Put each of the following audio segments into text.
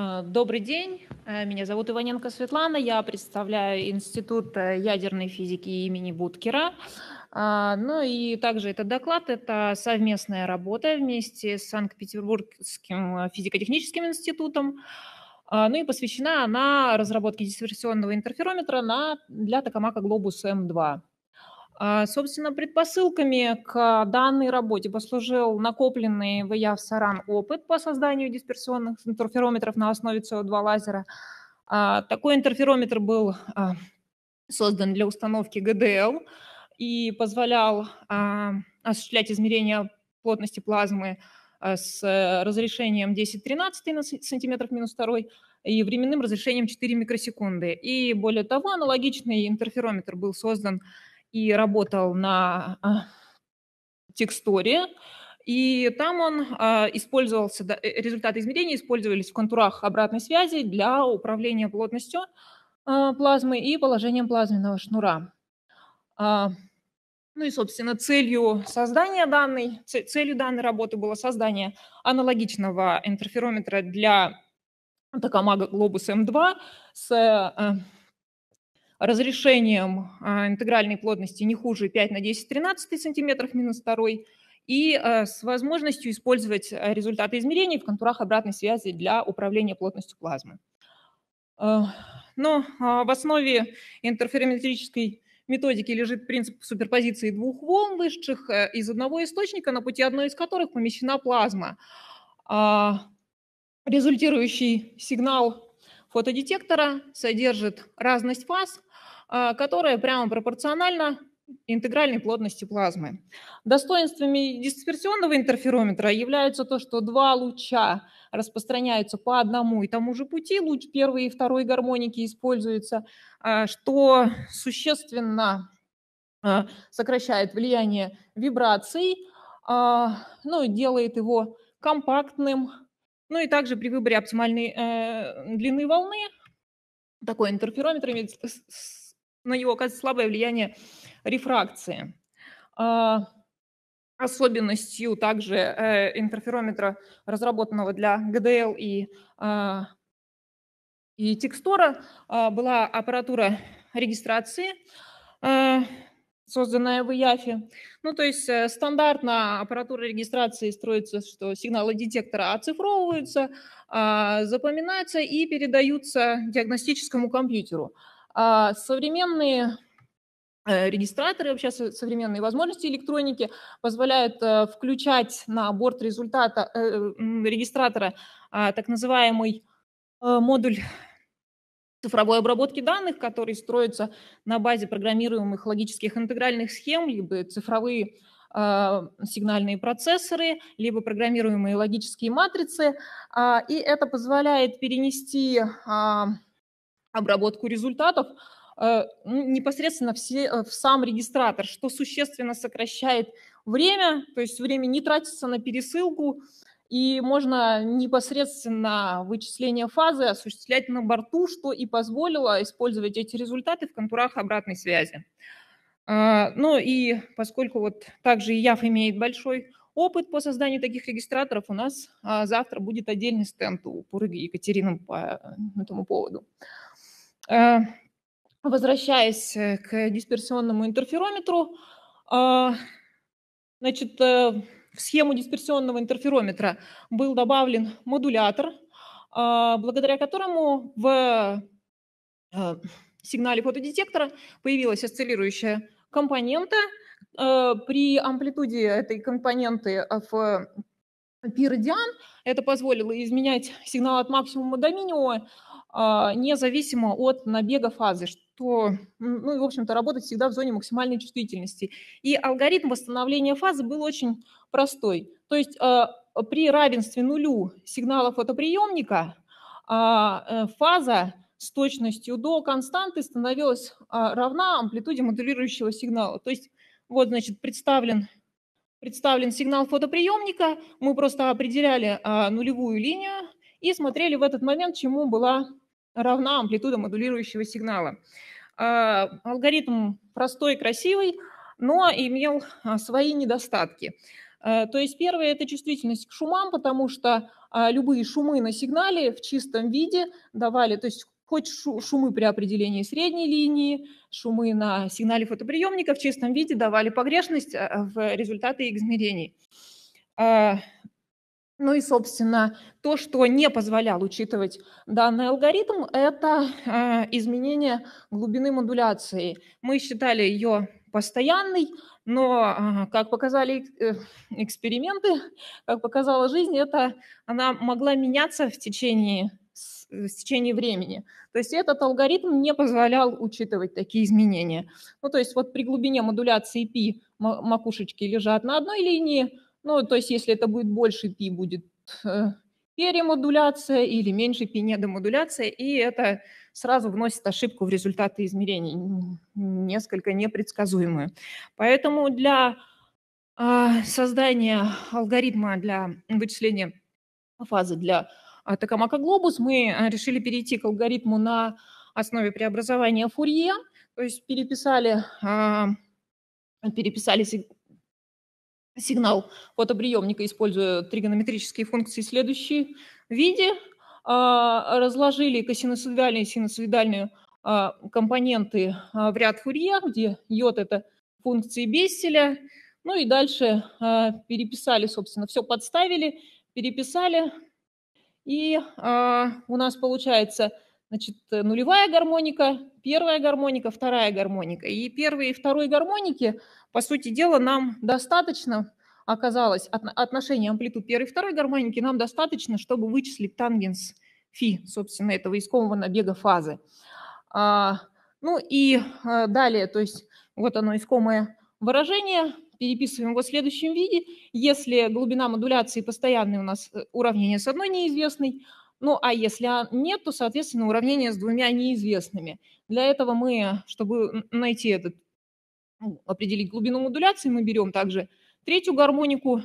Э, добрый день, э, меня зовут Иваненко Светлана, я представляю Институт э, ядерной физики имени Буткера. Ну и также этот доклад – это совместная работа вместе с Санкт-Петербургским физико-техническим институтом. Ну и посвящена она разработке диверсионного интерферометра на, для Токамака Глобус М2. А, собственно, предпосылками к данной работе послужил накопленный в ИЯВ Саран опыт по созданию дисперсионных интерферометров на основе СО2 лазера. А, такой интерферометр был а, создан для установки ГДЛ и позволял осуществлять измерения плотности плазмы с разрешением 10-13 сантиметров минус 2 и временным разрешением 4 микросекунды. И более того, аналогичный интерферометр был создан и работал на а, текстуре И там он а, использовался, э, результаты измерений использовались в контурах обратной связи для управления плотностью а, плазмы и положением плазменного шнура. ну и, собственно, целью создания данной, целью данной работы было создание аналогичного интерферометра для Такамага Глобус М2 с разрешением а, интегральной плотности не хуже 5 на 10 13 сантиметров минус 2 и а, с возможностью использовать а, результаты измерений в контурах обратной связи для управления плотностью плазмы. Э, но в основе интерферометрической методики лежит принцип суперпозиции двух волн, вышедших э, из одного источника, на пути одной из которых помещена плазма. Результирующий сигнал фотодетектора содержит разность фаз, а, которая прямо пропорциональна интегральной плотности плазмы. Достоинствами дисперсионного интерферометра являются то, что два луча распространяются по одному и тому же пути, луч первой и второй гармоники используется, а, что существенно а, сокращает влияние вибраций, ну, делает его компактным, ну и также при выборе оптимальной э, длины волны, такой интерферометр имеет на него оказывается слабое влияние рефракции. Э, особенностью также э, интерферометра, разработанного для ГДЛ и, э, и текстора, э, была аппаратура регистрации. Э, созданная в ИЯФе. Ну, то есть э, стандартно аппаратура регистрации строится, что сигналы детектора оцифровываются, а, запоминаются и передаются диагностическому компьютеру. А современные э, регистраторы, вообще современные возможности электроники позволяют э, включать на борт результата регистратора а, так называемый модуль цифровой обработки данных, которые строятся на базе программируемых логических интегральных схем, либо цифровые а, сигнальные процессоры, либо программируемые логические матрицы. А, и это позволяет перенести а, обработку результатов ну, непосредственно э, в сам регистратор, что существенно сокращает время, то есть время не тратится на пересылку, и можно непосредственно вычисление фазы осуществлять на борту, что и позволило использовать эти результаты в контурах обратной связи. А, ну и поскольку вот также и ЯФ имеет большой опыт по созданию таких регистраторов, у нас а, завтра будет отдельный стенд у Пурыги Екатерины по э, этому поводу. А, возвращаясь э, к дисперсионному интерферометру, значит, э, в схему дисперсионного интерферометра был добавлен модулятор, а, благодаря которому в э, сигнале фотодетектора появилась осциллирующая компонента. Э, при амплитуде этой компоненты в пиродиан это позволило изменять сигнал от максимума до минимума а, независимо от набега фазы, что, ну и, в общем-то, работать всегда в зоне максимальной чувствительности. И алгоритм восстановления фазы был очень простой. То есть э, при равенстве нулю сигнала фотоприемника а, э, фаза с точностью до константы становилась а, равна амплитуде модулирующего сигнала. То есть вот, значит, представлен, представлен сигнал фотоприемника, мы просто определяли а, нулевую линию и смотрели в этот момент, чему была равна амплитуда модулирующего сигнала. А, алгоритм простой, красивый, но имел а, свои недостатки. А, то есть первое – это чувствительность к шумам, потому что любые шумы на сигнале в чистом виде давали, то есть хоть шумы при определении средней линии, шумы на сигнале фотоприемника в чистом виде давали погрешность в результаты измерений. Ну и, собственно, то, что не позволял учитывать данный алгоритм, это э, изменение глубины модуляции. Мы считали ее постоянной, но, э, как показали э, эксперименты, как показала жизнь, это она могла меняться в течение, в течение времени. То есть этот алгоритм не позволял учитывать такие изменения. Ну, то есть вот при глубине модуляции π макушечки лежат на одной линии, ну, то есть если это будет больше пи, будет э, перемодуляция или меньше пи, недомодуляция, и это сразу вносит ошибку в результаты измерений, несколько непредсказуемую. Поэтому для а, создания алгоритма для вычисления фазы для Токамака глобус мы э, решили перейти к алгоритму на основе преобразования Фурье, то есть переписали, а, переписали сигнал фотоприемника, используя тригонометрические функции следующие в виде. А, разложили косинусоидальные и синусоидальные а, компоненты а, в ряд Фурье, где йод – это функции Бесселя. Ну и дальше переписали, собственно, все подставили, переписали. И у нас получается значит, нулевая гармоника, первая гармоника, вторая гармоника. И первые и второй гармоники – по сути дела, нам достаточно оказалось отношение амплитуд первой и второй гармоники, нам достаточно, чтобы вычислить тангенс фи, собственно, этого искомого набега фазы. А, ну и а, далее, то есть вот оно искомое выражение, переписываем его в следующем виде. Если глубина модуляции постоянной у нас э, уравнение с одной неизвестной, ну а если а нет, то, соответственно, уравнение с двумя неизвестными. Для этого мы, чтобы найти этот ну, определить глубину модуляции мы берем также третью гармонику,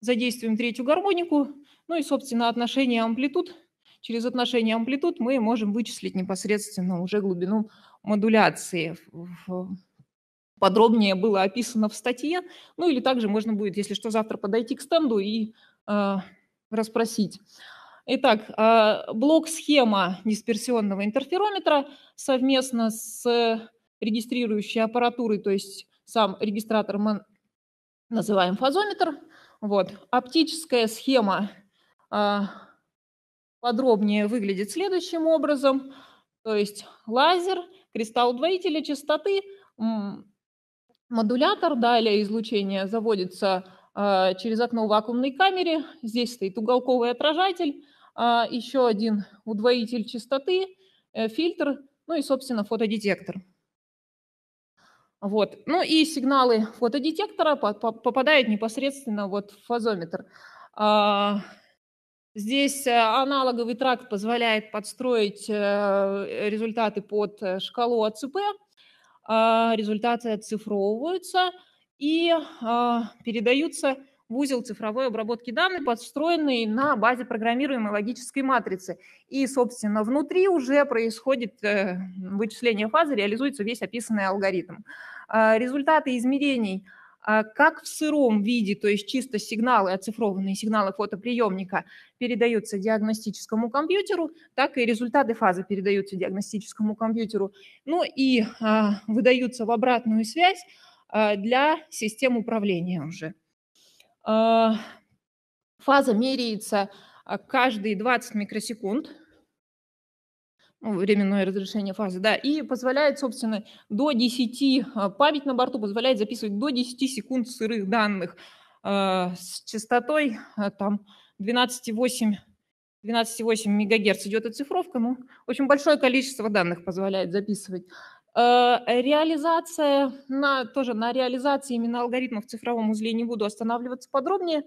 задействуем третью гармонику, ну и, собственно, отношение амплитуд. Через отношение амплитуд мы можем вычислить непосредственно уже глубину модуляции. Подробнее было описано в статье. Ну или также можно будет, если что, завтра подойти к стенду и э, расспросить. Итак, э, блок-схема дисперсионного интерферометра совместно с регистрирующей аппаратурой, то есть сам регистратор мы называем фазометр. Вот. Оптическая схема а, подробнее выглядит следующим образом. То есть лазер, кристалл удвоителя частоты, модулятор, далее излучение заводится а, через окно в вакуумной камере. Здесь стоит уголковый отражатель, а, еще один удвоитель частоты, э, фильтр, ну и, собственно, фотодетектор. Вот. Ну и сигналы фотодетектора попадают непосредственно вот в фазометр. А, здесь э, аналоговый тракт позволяет подстроить э, результаты под э, шкалу АЦП. А, результаты оцифровываются и а, передаются в узел цифровой обработки данных, подстроенный на базе программируемой логической матрицы. И, собственно, внутри уже происходит э, вычисление фазы, реализуется весь описанный алгоритм. А, результаты измерений а, – как в сыром виде, то есть чисто сигналы, оцифрованные сигналы фотоприемника передаются диагностическому компьютеру, так и результаты фазы передаются диагностическому компьютеру, ну и а, выдаются в обратную связь а, для систем управления уже. Э, фаза меряется э, каждые 20 микросекунд, ну, временное разрешение фазы, да, и позволяет, собственно, до 10, э, память на борту позволяет записывать до 10 секунд сырых данных с частотой э, там 12,8 12,8 мегагерц идет оцифровка, ну, очень большое количество данных позволяет записывать. Э, реализация, на, тоже на реализации именно алгоритмов в цифровом узле не буду останавливаться подробнее,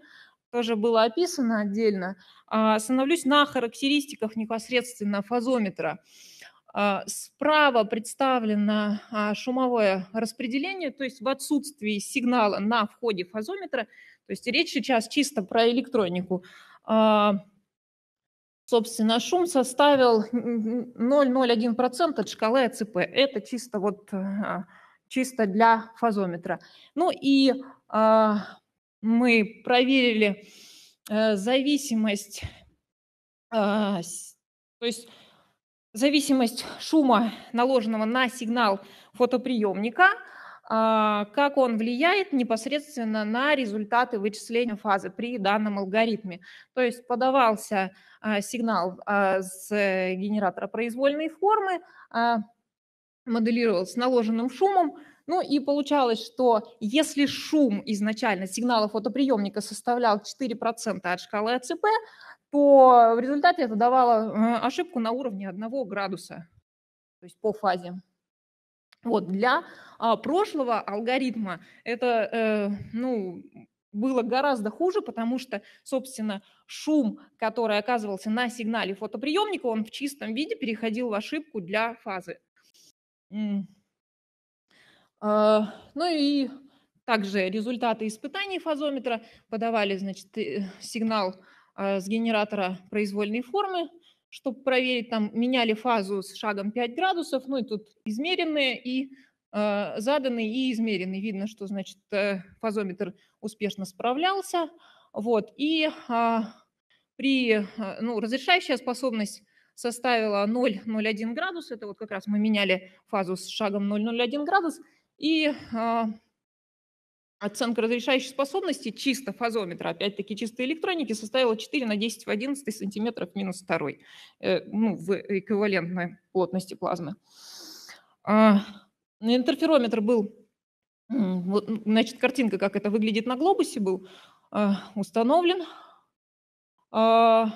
тоже было описано отдельно. Остановлюсь а, на характеристиках непосредственно фазометра. А, справа представлено а, шумовое распределение, то есть в отсутствии сигнала на входе фазометра, то есть речь сейчас чисто про электронику. Собственно, шум составил 0,01% от шкалы АЦП. Это чисто, вот, а, чисто для фазометра. Ну и э, мы проверили э, зависимость, э, то есть зависимость шума, наложенного на сигнал фотоприемника – а, как он влияет непосредственно на результаты вычисления фазы при данном алгоритме. То есть подавался а, сигнал а, с генератора произвольной формы, моделировался с наложенным шумом, ну и получалось, что если шум изначально сигнала фотоприемника составлял 4% от шкалы АЦП, то в результате это давало ошибку на уровне 1 градуса, то есть по фазе. Вот, для а, прошлого алгоритма это, э, ну, было гораздо хуже, потому что, собственно, шум, который оказывался на сигнале фотоприемника, он в чистом виде переходил в ошибку для фазы. А, ну и также результаты испытаний фазометра подавали значит, э, сигнал а, с генератора произвольной формы, чтобы проверить, там меняли фазу с шагом 5 градусов, ну и тут измеренные и э, заданные и измеренные. Видно, что, значит, э, фазометр успешно справлялся. Вот, и э, при, э, ну, разрешающая способность составила 0,01 градус, это вот как раз мы меняли фазу с шагом 0,01 градус, и э, Оценка разрешающей способности чисто фазометра, опять-таки чистой электроники, составила 4 на 10 в 11 сантиметров минус 2, э, ну, в эквивалентной плотности плазмы. А, интерферометр был, вот, значит, картинка, как это выглядит на глобусе, был э, установлен. А,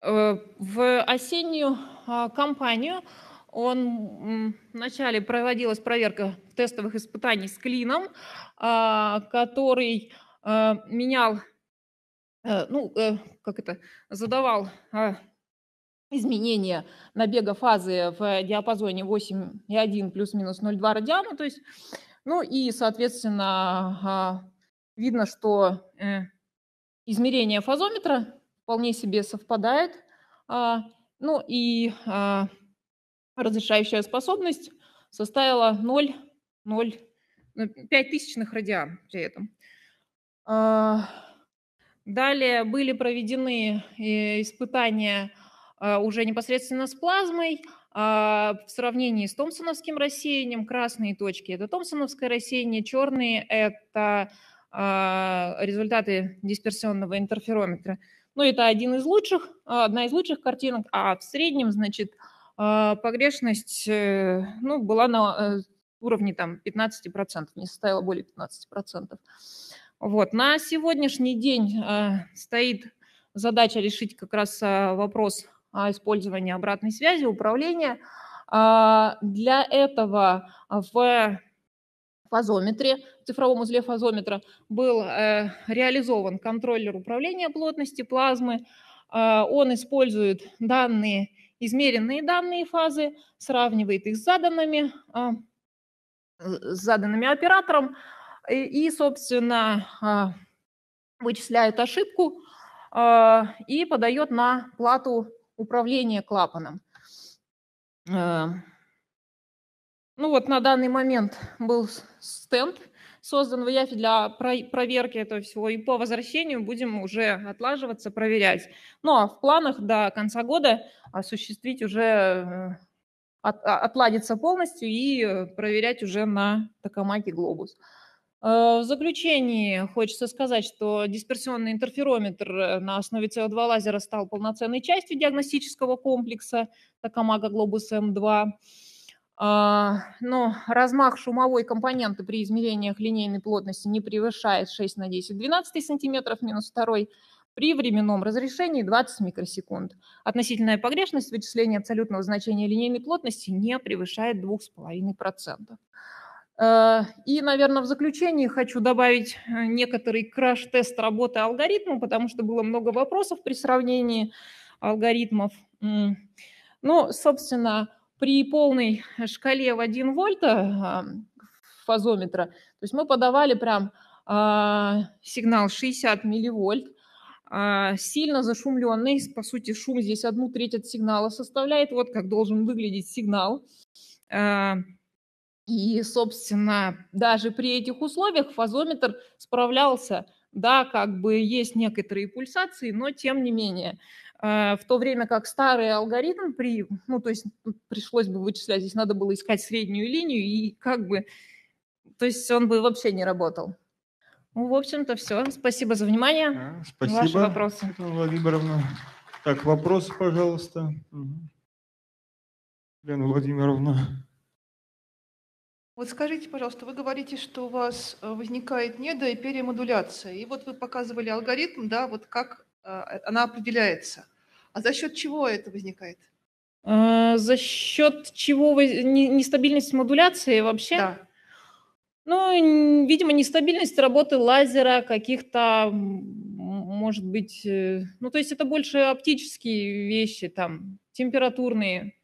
э, в осеннюю а, кампанию он вначале проводилась проверка тестовых испытаний с клином, а, который э, менял, э, ну, э, как это, задавал изменения набега фазы в диапазоне 8,1 плюс-минус 0,2 радиана, то есть, ну и, соответственно, а, видно, что измерение фазометра вполне себе совпадает, а, ну и разрешающая способность составила 0,05 тысячных радиан при этом. А, далее были проведены э, испытания а, уже непосредственно с плазмой. А, в сравнении с томсоновским рассеянием красные точки – это томсоновское рассеяние, черные – это результаты дисперсионного интерферометра. Ну, это один из лучших, одна из лучших картинок, а в среднем, значит, а, погрешность э, ну, была на э, уровне там, 15%, не составила более 15%. Вот. На сегодняшний день а, стоит задача решить как раз а, вопрос использования обратной связи, управления. Для этого в фазометре, в цифровом узле фазометра был э, реализован контроллер управления плотности плазмы. он использует данные измеренные данные фазы, сравнивает их с заданными, а, э, с заданными оператором э, и, собственно, а, вычисляет ошибку а, и подает на плату управления клапаном. Э, ну вот на данный момент был стенд создан в Яфе для проверки этого всего, и по возвращению будем уже отлаживаться, проверять. Но ну, а в планах до конца года осуществить уже э, от, а, отладиться полностью и э, проверять уже на Токамаке глобус. Э, в заключении хочется сказать, что дисперсионный интерферометр на основе СО2 лазера стал полноценной частью диагностического комплекса Токамака Глобус М2. Эм а, но размах шумовой компоненты при измерениях линейной плотности не превышает 6 на 10 12 сантиметров минус 2 при временном разрешении 20 микросекунд. Относительная погрешность вычисления абсолютного значения линейной плотности не превышает 2,5%. А, и, наверное, в заключении хочу добавить э, некоторый краш-тест работы алгоритма, потому что было много вопросов при сравнении алгоритмов. Ну, собственно, при полной шкале в 1 вольт э, фазометра, то есть мы подавали прям а, сигнал 60 милливольт, а, сильно зашумленный, по сути шум здесь одну треть от сигнала составляет, вот как должен выглядеть сигнал. А, и, собственно, даже при этих условиях фазометр справлялся. Да, как бы есть некоторые пульсации, но тем не менее. Э, в то время как старый алгоритм при, ну, то есть пришлось бы вычислять, здесь надо было искать среднюю линию, и как бы, то есть он бы вообще не работал. Ну, в общем-то, все. Спасибо за внимание. Спасибо, Ваши вопросы. Светлана Владимировна. Так, вопросы, пожалуйста. Угу. Лена Владимировна. Вот скажите, пожалуйста, вы говорите, что у вас э, возникает недо и перемодуляция. И вот вы показывали алгоритм, да, вот как э, она определяется. А за счет чего это возникает? А, за счет чего нестабильность модуляции вообще? Да. Ну, видимо, нестабильность работы лазера, каких-то, может быть, э, ну, то есть это больше оптические вещи, там, температурные,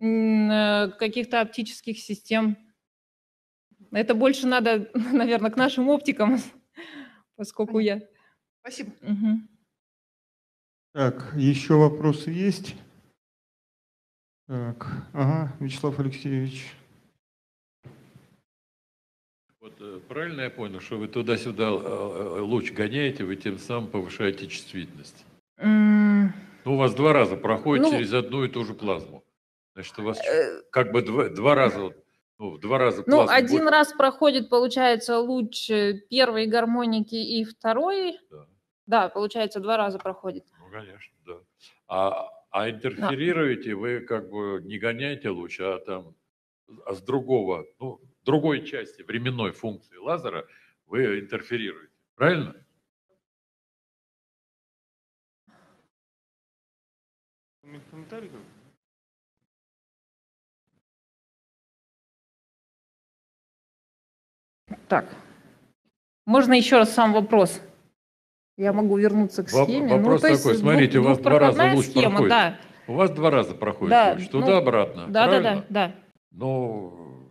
э, каких-то оптических систем. Это больше надо, наверное, к нашим оптикам, поскольку Понятно. я... Спасибо. Угу. Так, еще вопросы есть? Так, ага, Вячеслав Алексеевич. Вот э, правильно я понял, что вы туда-сюда э, э, луч гоняете, вы тем самым повышаете чувствительность? Mm. Ну, у вас два раза проходит ну, через одну и ту же плазму. Значит, у вас э... как бы два, два раза ну, в два раза Ну, один больше. раз проходит, получается, луч первой гармоники и второй. Да. да, получается, два раза проходит конечно, да. А, а интерферируете вы как бы не гоняете луч, а там а с другого, ну, другой части временной функции лазера вы интерферируете, правильно? Комментарий Так, можно еще раз сам вопрос? Я могу вернуться к схеме. Ну, вопрос ну, такой, есть, смотрите, у вас два раза луч схема, проходит. Да. У вас два раза проходит да, луч, туда-обратно, ну, да, Да, да, да. Но,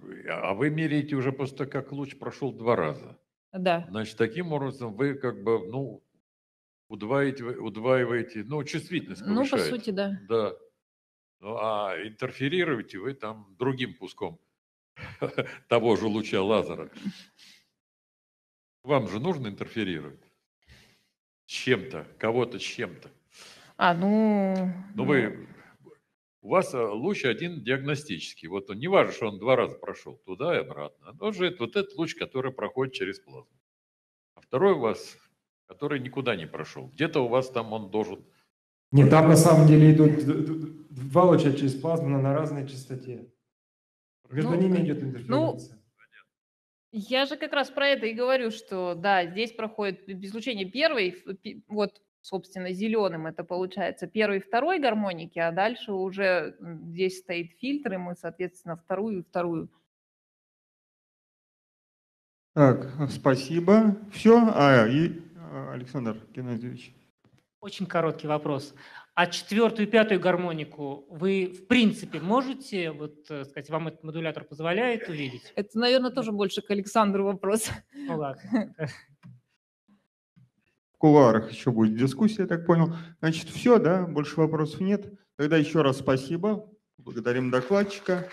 ну, а вы меряете уже просто, как луч прошел два раза. Да. Значит, таким образом вы как бы, ну, удваиваете, удваиваете ну, чувствительность повышаете. Ну, по сути, да. Да. Ну, а интерферируете вы там другим пуском того же луча лазера. Вам же нужно интерферировать с чем-то, кого-то с чем-то. А, ну, ну... Ну, вы... У вас э, луч один диагностический. Вот он, не важно, что он два раза прошел туда и обратно. Он же вот этот луч, который проходит через плазму. А второй у вас, который никуда не прошел. Где-то у вас там он должен... Нет, там на самом деле идут два луча через плазму, но на разной частоте. Между ну, ними э, идет интерференция. Ну, я же как раз про это и говорю, что да, здесь проходит излучение первой, вот, собственно, зеленым это получается, первой и второй гармоники, а дальше уже здесь стоит фильтр, и мы, соответственно, вторую и вторую. Так, а, спасибо. Все? А, и а, Александр Геннадьевич. Очень короткий вопрос. А четвертую и пятую гармонику вы, в принципе, можете, вот, э, сказать, вам этот модулятор позволяет увидеть? Это, наверное, тоже больше к Александру вопрос. Ну ладно. В кулуарах еще будет дискуссия, я так понял. Значит, все, да, больше вопросов нет. Тогда еще раз спасибо. Благодарим докладчика.